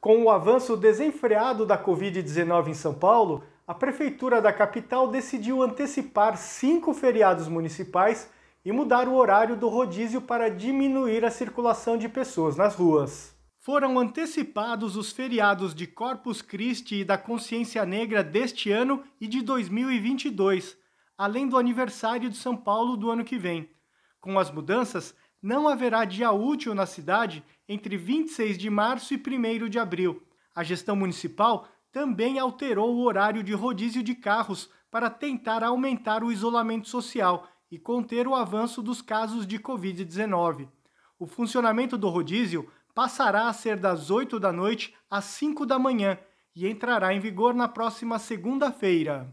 Com o avanço desenfreado da Covid-19 em São Paulo, a Prefeitura da capital decidiu antecipar cinco feriados municipais e mudar o horário do rodízio para diminuir a circulação de pessoas nas ruas. Foram antecipados os feriados de Corpus Christi e da Consciência Negra deste ano e de 2022, além do aniversário de São Paulo do ano que vem. Com as mudanças, não haverá dia útil na cidade entre 26 de março e 1 de abril. A gestão municipal também alterou o horário de rodízio de carros para tentar aumentar o isolamento social e conter o avanço dos casos de Covid-19. O funcionamento do rodízio passará a ser das 8 da noite às 5 da manhã e entrará em vigor na próxima segunda-feira.